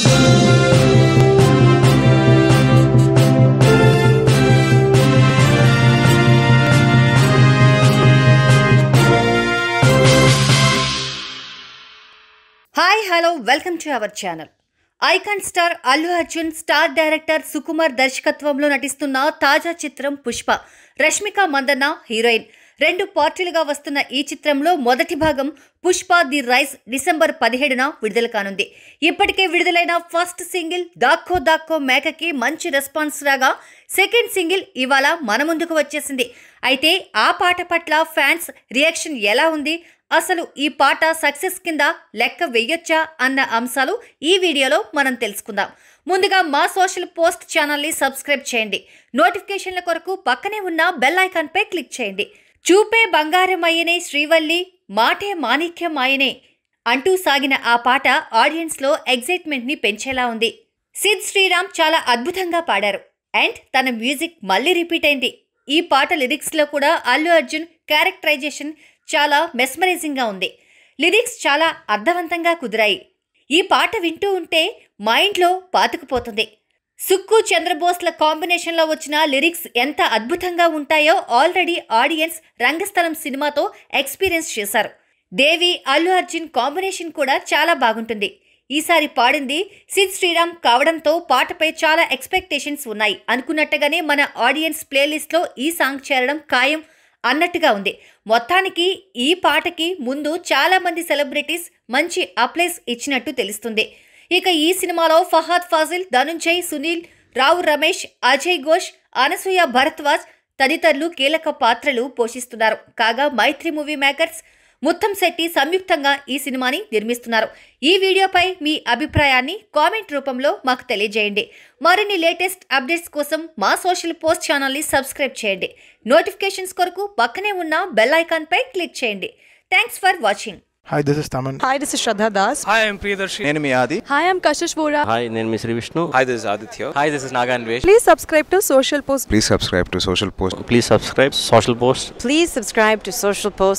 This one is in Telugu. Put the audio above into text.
hi hello welcome to our channel icon star Allu Arjun star director Sukumar దర్శకత్వంలో నటిస్తున్న తాజా చిత్రం పుష్ప రష్మిక మందన్న హీరోయిన్ రెండు పార్టీలుగా వస్తున్న ఈ చిత్రంలో మొదటి భాగం పుష్ప ది రైస్ డిసెంబర్ పదిహేడున విడుదల కానుంది ఇప్పటికే విడుదలైన ఫస్ట్ సింగిల్ దాక్కో దాక్కో మేకకి మంచి రెస్పాన్స్ రాగా సెకండ్ సింగిల్ ఇవాళ మన ముందుకు వచ్చేసింది అయితే ఆ పాట పట్ల ఫ్యాన్స్ రియాక్షన్ ఎలా ఉంది అసలు ఈ పాట సక్సెస్ కింద లెక్క వెయ్యొచ్చా అన్న అంశాలు ఈ వీడియోలో మనం తెలుసుకుందాం ముందుగా మా సోషల్ పోస్ట్ ఛానల్ని సబ్స్క్రైబ్ చేయండి నోటిఫికేషన్ల కొరకు పక్కనే ఉన్న బెల్ ఐకాన్పై క్లిక్ చేయండి చూపే బంగారమయ్యనే శ్రీవల్లి మాటే మాణిక్యం ఆయనే అంటూ సాగిన ఆ పాట ఆడియన్స్లో ఎగ్జైట్మెంట్ని పెంచేలా ఉంది సిద్ శ్రీరామ్ చాలా అద్భుతంగా పాడారు అండ్ తన మ్యూజిక్ మళ్ళీ రిపీట్ అయింది ఈ పాట లిరిక్స్లో కూడా అల్లు అర్జున్ క్యారెక్టరైజేషన్ చాలా మెస్మరైజింగ్గా ఉంది లిరిక్స్ చాలా అర్థవంతంగా కుదిరాయి ఈ పాట వింటూ ఉంటే మైండ్లో పాతుకుపోతుంది సుక్కు చంద్రబోస్ల కాంబినేషన్లో వచ్చిన లిరిక్స్ ఎంత అద్భుతంగా ఉంటాయో ఆల్రెడీ ఆడియన్స్ రంగస్థలం సినిమాతో ఎక్స్పీరియన్స్ చేశారు దేవి అల్లు అర్జున్ కాంబినేషన్ కూడా చాలా బాగుంటుంది ఈసారి పాడింది సిద్ శ్రీరామ్ కావడంతో పాటపై చాలా ఎక్స్పెక్టేషన్స్ ఉన్నాయి అనుకున్నట్టుగానే మన ఆడియన్స్ ప్లేలిస్ట్లో ఈ సాంగ్ చేరడం ఖాయం అన్నట్టుగా ఉంది మొత్తానికి ఈ పాటకి ముందు చాలామంది సెలబ్రిటీస్ మంచి అప్లైస్ ఇచ్చినట్టు తెలుస్తుంది ఇక ఈ సినిమాలో ఫహాద్ ఫాజిల్ ధనుంజయ్ సునీల్ రావు రమేష్ అజయ్ ఘోష్ అనసూయ భరద్వాజ్ తదితరులు కీలక పాత్రలు పోషిస్తున్నారు కాగా Mythri movie makers Muttamsetty సంయుక్తంగా ఈ సినిమాని నిర్మిస్తున్నారు ఈ వీడియోపై మీ అభిప్రాయాన్ని కామెంట్ రూపంలో మాకు తెలియజేయండి మరిన్ని లేటెస్ట్ అప్డేట్స్ కోసం మా సోషల్ పోస్ట్ ఛానల్ని సబ్స్క్రైబ్ చేయండి నోటిఫికేషన్స్ కొరకు పక్కనే ఉన్న బెల్ ఐకాన్పై క్లిక్ చేయండి thanks for watching hi this is Thaman hi this is Shraddha Das hi I'm Priyadarshi నేను మీ Aadi hi I'm Kashish Vohra hi నేను మీ Sree Vishnu hi this Aditya hi this is Nag Anvesh please subscribe to social post please subscribe to social post please subscribe social post please subscribe to social post